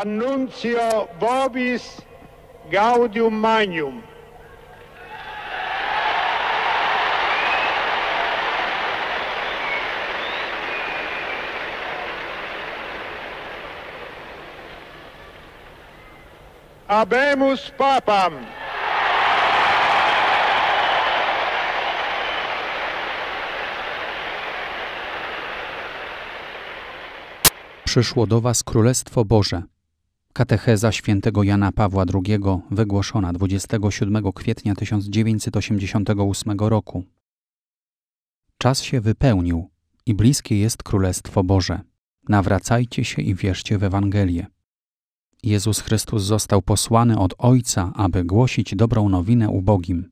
Annuncio Vobis Gaudium Magnum. Abemus Papam. Przyszło do was Królestwo Boże. Katecheza świętego Jana Pawła II wygłoszona 27 kwietnia 1988 roku. Czas się wypełnił i bliskie jest Królestwo Boże. Nawracajcie się i wierzcie w Ewangelię. Jezus Chrystus został posłany od Ojca, aby głosić dobrą nowinę ubogim.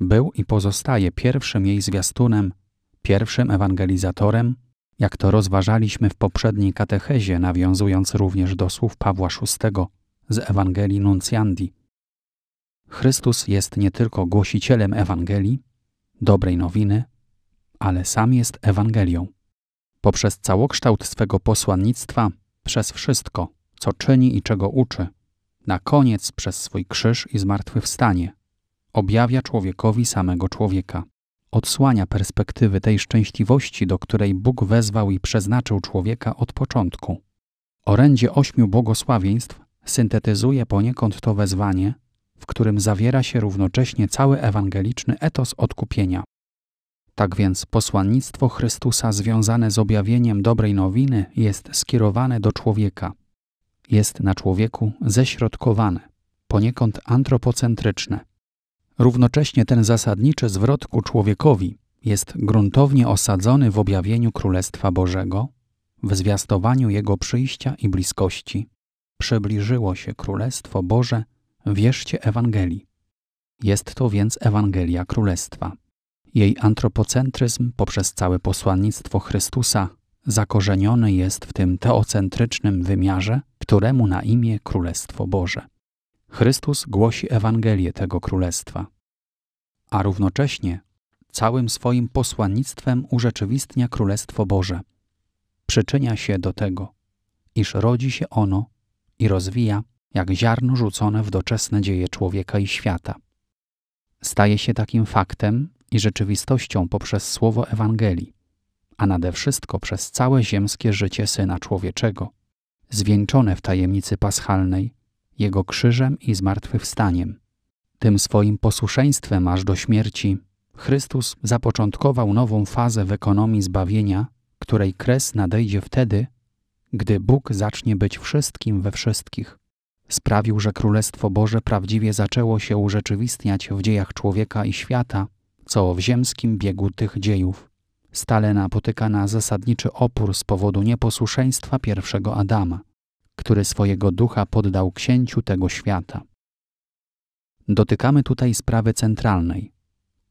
Był i pozostaje pierwszym jej zwiastunem, pierwszym ewangelizatorem, jak to rozważaliśmy w poprzedniej katechezie, nawiązując również do słów Pawła VI z Ewangelii Nuncjandi. Chrystus jest nie tylko głosicielem Ewangelii, dobrej nowiny, ale sam jest Ewangelią. Poprzez całokształt swego posłannictwa, przez wszystko, co czyni i czego uczy, na koniec przez swój krzyż i zmartwychwstanie, objawia człowiekowi samego człowieka odsłania perspektywy tej szczęśliwości, do której Bóg wezwał i przeznaczył człowieka od początku. Orędzie ośmiu błogosławieństw syntetyzuje poniekąd to wezwanie, w którym zawiera się równocześnie cały ewangeliczny etos odkupienia. Tak więc posłannictwo Chrystusa związane z objawieniem dobrej nowiny jest skierowane do człowieka. Jest na człowieku ześrodkowane, poniekąd antropocentryczne. Równocześnie ten zasadniczy zwrot ku człowiekowi jest gruntownie osadzony w objawieniu Królestwa Bożego, w zwiastowaniu Jego przyjścia i bliskości. Przybliżyło się Królestwo Boże, wierzcie Ewangelii. Jest to więc Ewangelia Królestwa. Jej antropocentryzm poprzez całe posłannictwo Chrystusa zakorzeniony jest w tym teocentrycznym wymiarze, któremu na imię Królestwo Boże. Chrystus głosi Ewangelię tego Królestwa, a równocześnie całym swoim posłannictwem urzeczywistnia Królestwo Boże. Przyczynia się do tego, iż rodzi się ono i rozwija jak ziarno rzucone w doczesne dzieje człowieka i świata. Staje się takim faktem i rzeczywistością poprzez słowo Ewangelii, a nade wszystko przez całe ziemskie życie Syna Człowieczego, zwieńczone w tajemnicy paschalnej, Jego krzyżem i zmartwychwstaniem tym swoim posłuszeństwem aż do śmierci Chrystus zapoczątkował nową fazę w ekonomii zbawienia, której kres nadejdzie wtedy, gdy Bóg zacznie być wszystkim we wszystkich. Sprawił, że Królestwo Boże prawdziwie zaczęło się urzeczywistniać w dziejach człowieka i świata, co w ziemskim biegu tych dziejów. Stale napotyka na zasadniczy opór z powodu nieposłuszeństwa pierwszego Adama, który swojego ducha poddał księciu tego świata. Dotykamy tutaj sprawy centralnej,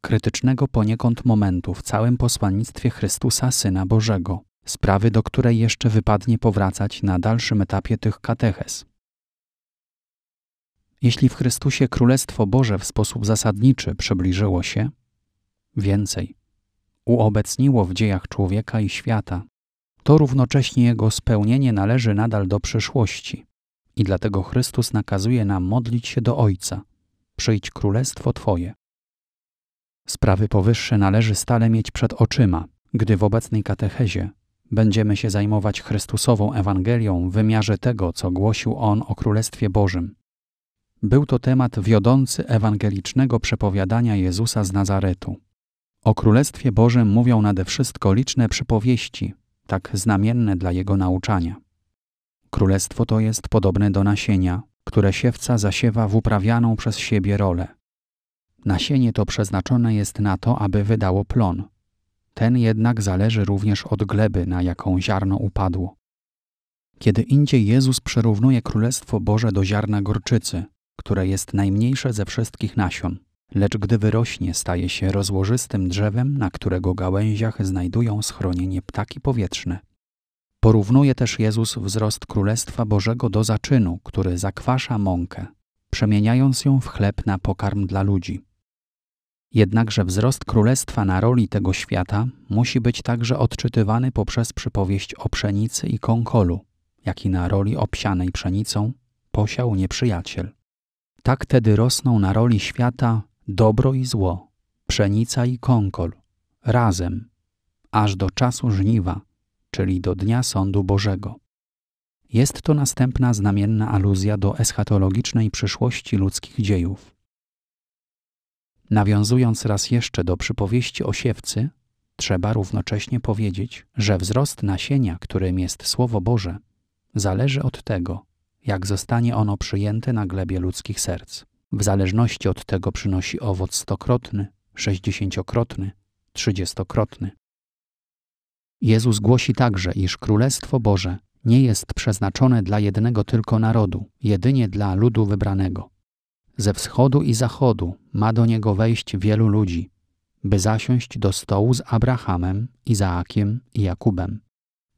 krytycznego poniekąd momentu w całym posłannictwie Chrystusa Syna Bożego, sprawy, do której jeszcze wypadnie powracać na dalszym etapie tych kateches. Jeśli w Chrystusie Królestwo Boże w sposób zasadniczy przybliżyło się, więcej, uobecniło w dziejach człowieka i świata, to równocześnie jego spełnienie należy nadal do przyszłości. I dlatego Chrystus nakazuje nam modlić się do Ojca, przyjdź królestwo Twoje. Sprawy powyższe należy stale mieć przed oczyma, gdy w obecnej katechezie będziemy się zajmować Chrystusową Ewangelią w wymiarze tego, co głosił On o Królestwie Bożym. Był to temat wiodący ewangelicznego przepowiadania Jezusa z Nazaretu. O Królestwie Bożym mówią nade wszystko liczne przypowieści, tak znamienne dla jego nauczania. Królestwo to jest podobne do nasienia, które siewca zasiewa w uprawianą przez siebie rolę. Nasienie to przeznaczone jest na to, aby wydało plon. Ten jednak zależy również od gleby, na jaką ziarno upadło. Kiedy indziej Jezus przyrównuje Królestwo Boże do ziarna gorczycy, które jest najmniejsze ze wszystkich nasion, lecz gdy wyrośnie, staje się rozłożystym drzewem, na którego gałęziach znajdują schronienie ptaki powietrzne. Porównuje też Jezus wzrost Królestwa Bożego do zaczynu, który zakwasza mąkę, przemieniając ją w chleb na pokarm dla ludzi. Jednakże wzrost Królestwa na roli tego świata musi być także odczytywany poprzez przypowieść o pszenicy i konkolu, jak i na roli obsianej pszenicą posiał nieprzyjaciel. Tak tedy rosną na roli świata dobro i zło, pszenica i konkol, razem, aż do czasu żniwa – czyli do Dnia Sądu Bożego. Jest to następna znamienna aluzja do eschatologicznej przyszłości ludzkich dziejów. Nawiązując raz jeszcze do przypowieści o siewcy, trzeba równocześnie powiedzieć, że wzrost nasienia, którym jest Słowo Boże, zależy od tego, jak zostanie ono przyjęte na glebie ludzkich serc. W zależności od tego przynosi owoc stokrotny, sześćdziesięciokrotny, trzydziestokrotny. Jezus głosi także, iż Królestwo Boże nie jest przeznaczone dla jednego tylko narodu, jedynie dla ludu wybranego. Ze wschodu i zachodu ma do niego wejść wielu ludzi, by zasiąść do stołu z Abrahamem, Izaakiem i Jakubem.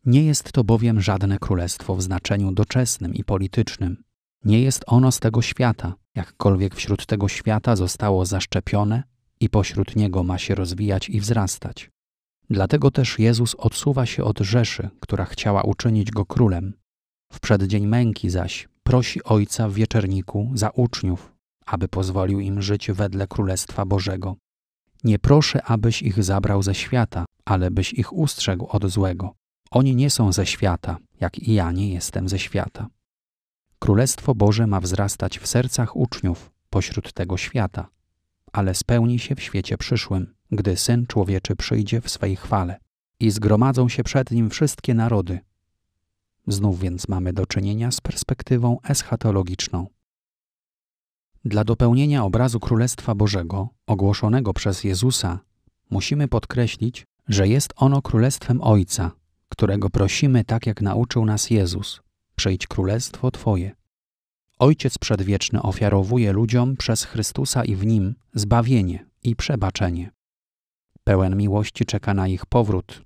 Nie jest to bowiem żadne królestwo w znaczeniu doczesnym i politycznym. Nie jest ono z tego świata, jakkolwiek wśród tego świata zostało zaszczepione i pośród niego ma się rozwijać i wzrastać. Dlatego też Jezus odsuwa się od Rzeszy, która chciała uczynić go królem. W przeddzień męki zaś prosi Ojca w wieczerniku za uczniów, aby pozwolił im żyć wedle Królestwa Bożego. Nie proszę, abyś ich zabrał ze świata, ale byś ich ustrzegł od złego. Oni nie są ze świata, jak i ja nie jestem ze świata. Królestwo Boże ma wzrastać w sercach uczniów pośród tego świata, ale spełni się w świecie przyszłym gdy Syn Człowieczy przyjdzie w swej chwale i zgromadzą się przed Nim wszystkie narody. Znów więc mamy do czynienia z perspektywą eschatologiczną. Dla dopełnienia obrazu Królestwa Bożego, ogłoszonego przez Jezusa, musimy podkreślić, że jest ono Królestwem Ojca, którego prosimy tak jak nauczył nas Jezus: Przejdź Królestwo Twoje. Ojciec Przedwieczny ofiarowuje ludziom przez Chrystusa i w nim zbawienie i przebaczenie pełen miłości czeka na ich powrót,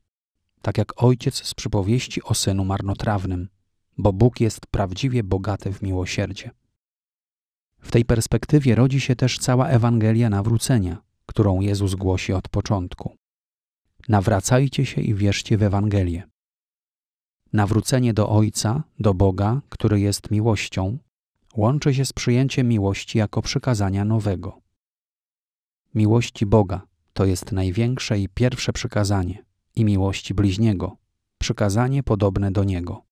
tak jak ojciec z przypowieści o synu marnotrawnym, bo Bóg jest prawdziwie bogaty w miłosierdzie. W tej perspektywie rodzi się też cała Ewangelia nawrócenia, którą Jezus głosi od początku. Nawracajcie się i wierzcie w Ewangelię. Nawrócenie do Ojca, do Boga, który jest miłością, łączy się z przyjęciem miłości jako przykazania nowego. Miłości Boga, to jest największe i pierwsze przykazanie i miłości bliźniego, przykazanie podobne do niego.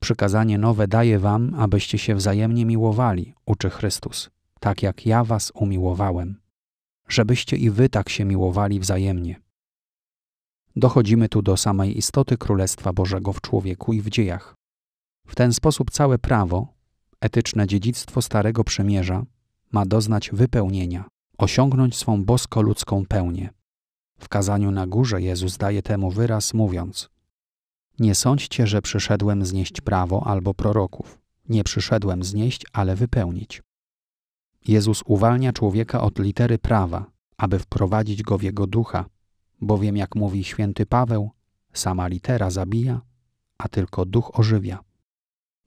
Przykazanie nowe daję wam, abyście się wzajemnie miłowali, uczy Chrystus, tak jak ja was umiłowałem. Żebyście i wy tak się miłowali wzajemnie. Dochodzimy tu do samej istoty Królestwa Bożego w człowieku i w dziejach. W ten sposób całe prawo, etyczne dziedzictwo Starego Przymierza, ma doznać wypełnienia osiągnąć swą bosko-ludzką pełnię. W kazaniu na górze Jezus daje temu wyraz, mówiąc: Nie sądźcie, że przyszedłem znieść prawo albo proroków. Nie przyszedłem znieść, ale wypełnić. Jezus uwalnia człowieka od litery prawa, aby wprowadzić go w jego ducha, bowiem, jak mówi święty Paweł, sama litera zabija, a tylko duch ożywia.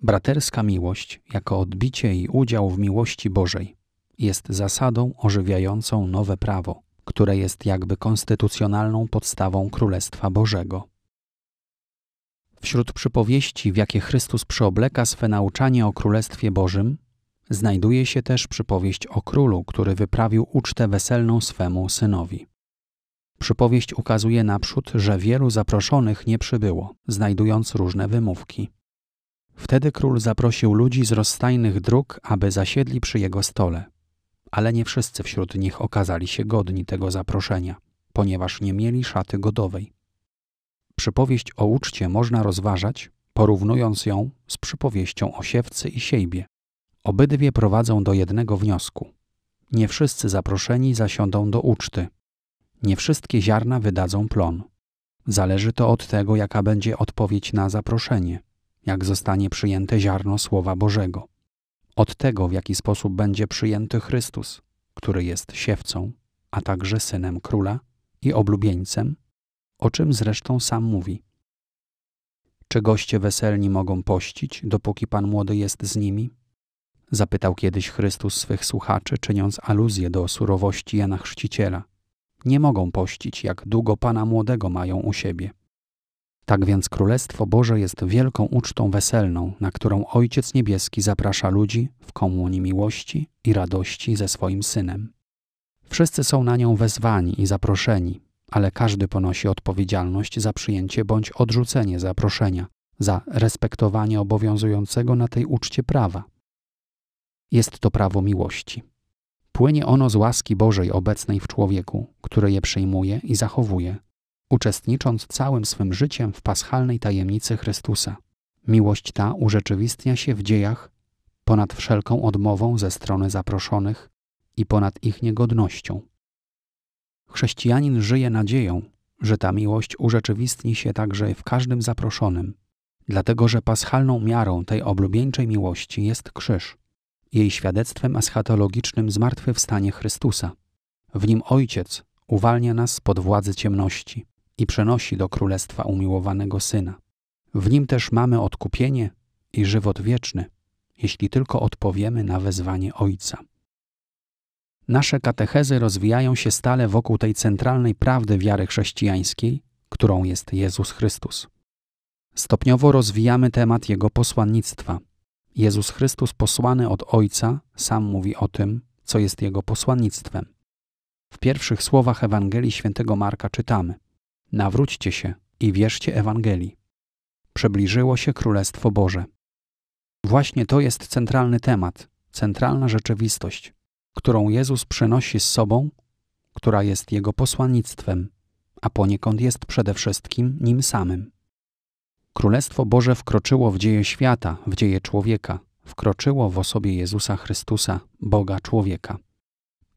Braterska miłość jako odbicie i udział w miłości Bożej jest zasadą ożywiającą nowe prawo, które jest jakby konstytucjonalną podstawą Królestwa Bożego. Wśród przypowieści, w jakie Chrystus przyobleka swe nauczanie o Królestwie Bożym, znajduje się też przypowieść o królu, który wyprawił ucztę weselną swemu synowi. Przypowieść ukazuje naprzód, że wielu zaproszonych nie przybyło, znajdując różne wymówki. Wtedy król zaprosił ludzi z rozstajnych dróg, aby zasiedli przy jego stole ale nie wszyscy wśród nich okazali się godni tego zaproszenia, ponieważ nie mieli szaty godowej. Przypowieść o uczcie można rozważać, porównując ją z przypowieścią o siewcy i siejbie. Obydwie prowadzą do jednego wniosku. Nie wszyscy zaproszeni zasiądą do uczty. Nie wszystkie ziarna wydadzą plon. Zależy to od tego, jaka będzie odpowiedź na zaproszenie, jak zostanie przyjęte ziarno Słowa Bożego od tego, w jaki sposób będzie przyjęty Chrystus, który jest siewcą, a także synem króla i oblubieńcem, o czym zresztą sam mówi. Czy goście weselni mogą pościć, dopóki Pan młody jest z nimi? Zapytał kiedyś Chrystus swych słuchaczy, czyniąc aluzję do surowości Jana Chrzciciela. Nie mogą pościć, jak długo Pana młodego mają u siebie. Tak więc Królestwo Boże jest wielką ucztą weselną, na którą Ojciec Niebieski zaprasza ludzi w komunii miłości i radości ze swoim Synem. Wszyscy są na nią wezwani i zaproszeni, ale każdy ponosi odpowiedzialność za przyjęcie bądź odrzucenie zaproszenia, za respektowanie obowiązującego na tej uczcie prawa. Jest to prawo miłości. Płynie ono z łaski Bożej obecnej w człowieku, który je przyjmuje i zachowuje, uczestnicząc całym swym życiem w paschalnej tajemnicy Chrystusa. Miłość ta urzeczywistnia się w dziejach ponad wszelką odmową ze strony zaproszonych i ponad ich niegodnością. Chrześcijanin żyje nadzieją, że ta miłość urzeczywistni się także w każdym zaproszonym, dlatego że paschalną miarą tej oblubieńczej miłości jest krzyż, jej świadectwem eschatologicznym zmartwychwstanie Chrystusa. W nim Ojciec uwalnia nas pod władzy ciemności i przenosi do królestwa umiłowanego syna. W nim też mamy odkupienie i żywot wieczny, jeśli tylko odpowiemy na wezwanie Ojca. Nasze katechezy rozwijają się stale wokół tej centralnej prawdy wiary chrześcijańskiej, którą jest Jezus Chrystus. Stopniowo rozwijamy temat Jego posłannictwa. Jezus Chrystus posłany od Ojca sam mówi o tym, co jest Jego posłannictwem. W pierwszych słowach Ewangelii św. Marka czytamy – Nawróćcie się i wierzcie Ewangelii. Przybliżyło się Królestwo Boże. Właśnie to jest centralny temat, centralna rzeczywistość, którą Jezus przynosi z sobą, która jest Jego posłannictwem, a poniekąd jest przede wszystkim Nim samym. Królestwo Boże wkroczyło w dzieje świata, w dzieje człowieka, wkroczyło w osobie Jezusa Chrystusa, Boga człowieka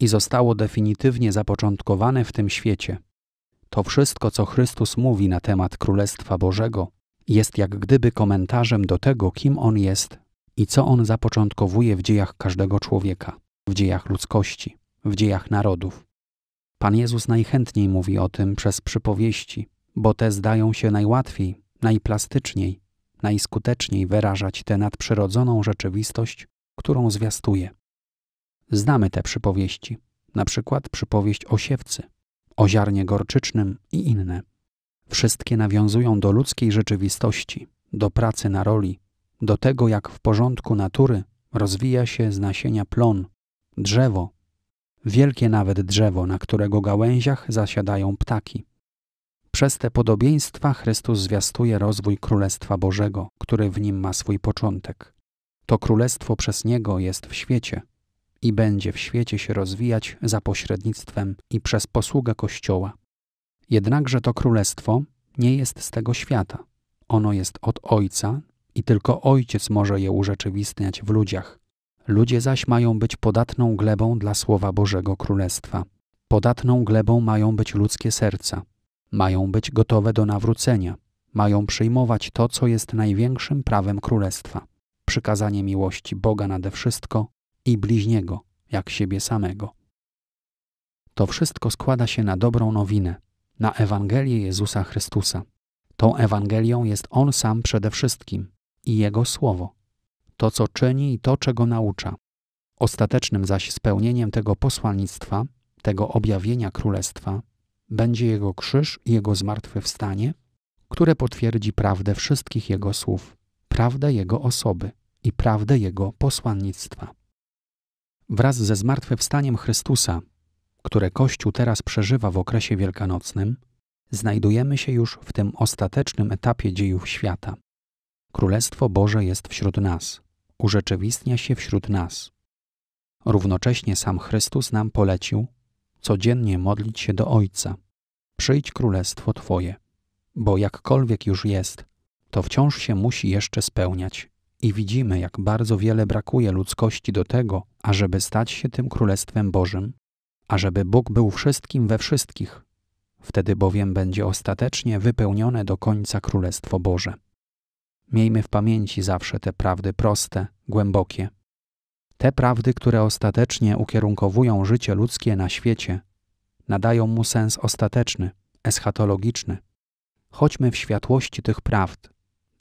i zostało definitywnie zapoczątkowane w tym świecie – to wszystko, co Chrystus mówi na temat Królestwa Bożego, jest jak gdyby komentarzem do tego, kim On jest i co On zapoczątkowuje w dziejach każdego człowieka, w dziejach ludzkości, w dziejach narodów. Pan Jezus najchętniej mówi o tym przez przypowieści, bo te zdają się najłatwiej, najplastyczniej, najskuteczniej wyrażać tę nadprzyrodzoną rzeczywistość, którą zwiastuje. Znamy te przypowieści, na przykład przypowieść o siewcy – o ziarnie gorczycznym i inne. Wszystkie nawiązują do ludzkiej rzeczywistości, do pracy na roli, do tego jak w porządku natury rozwija się z nasienia plon, drzewo, wielkie nawet drzewo, na którego gałęziach zasiadają ptaki. Przez te podobieństwa Chrystus zwiastuje rozwój Królestwa Bożego, który w nim ma swój początek. To królestwo przez niego jest w świecie, i będzie w świecie się rozwijać za pośrednictwem i przez posługę Kościoła. Jednakże to królestwo nie jest z tego świata. Ono jest od Ojca i tylko Ojciec może je urzeczywistniać w ludziach. Ludzie zaś mają być podatną glebą dla słowa Bożego Królestwa. Podatną glebą mają być ludzkie serca. Mają być gotowe do nawrócenia. Mają przyjmować to, co jest największym prawem Królestwa przykazanie miłości Boga nade wszystko i bliźniego, jak siebie samego. To wszystko składa się na dobrą nowinę, na Ewangelię Jezusa Chrystusa. Tą Ewangelią jest On sam przede wszystkim i Jego Słowo. To, co czyni i to, czego naucza. Ostatecznym zaś spełnieniem tego posłannictwa, tego objawienia Królestwa, będzie Jego krzyż i Jego zmartwychwstanie, które potwierdzi prawdę wszystkich Jego słów, prawdę Jego osoby i prawdę Jego posłannictwa wraz ze zmartwychwstaniem Chrystusa, które Kościół teraz przeżywa w okresie wielkanocnym, znajdujemy się już w tym ostatecznym etapie dziejów świata. Królestwo Boże jest wśród nas, urzeczywistnia się wśród nas. Równocześnie sam Chrystus nam polecił codziennie modlić się do Ojca. Przyjdź królestwo Twoje, bo jakkolwiek już jest, to wciąż się musi jeszcze spełniać i widzimy, jak bardzo wiele brakuje ludzkości do tego, ażeby stać się tym Królestwem Bożym, ażeby Bóg był wszystkim we wszystkich. Wtedy bowiem będzie ostatecznie wypełnione do końca Królestwo Boże. Miejmy w pamięci zawsze te prawdy proste, głębokie. Te prawdy, które ostatecznie ukierunkowują życie ludzkie na świecie, nadają mu sens ostateczny, eschatologiczny. Chodźmy w światłości tych prawd,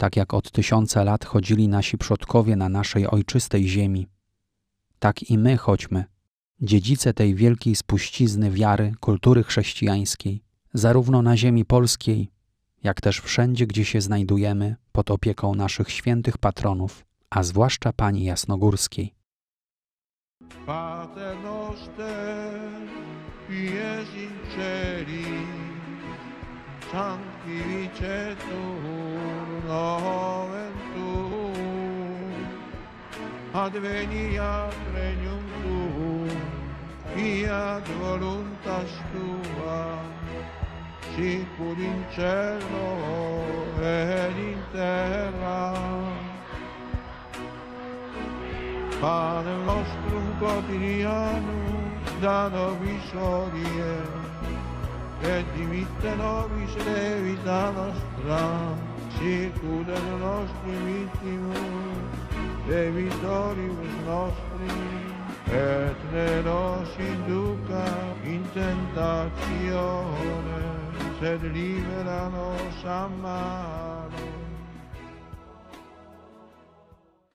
tak jak od tysiąca lat chodzili nasi przodkowie na naszej ojczystej ziemi. Tak i my chodźmy, dziedzice tej wielkiej spuścizny wiary, kultury chrześcijańskiej, zarówno na ziemi polskiej, jak też wszędzie, gdzie się znajdujemy, pod opieką naszych świętych patronów, a zwłaszcza Pani Jasnogórskiej. Pater noster, in celi, sanctificetur noventum advenia regnum tuum fiat voluntas tua sicur in cielo ed in terra Padre nostrum quotidianum da nobis odie et dimitte nobis levita nostra circudano i nostri vittimi, e vittorius nostri, et ne nos induca in tentazione, sed libera nos a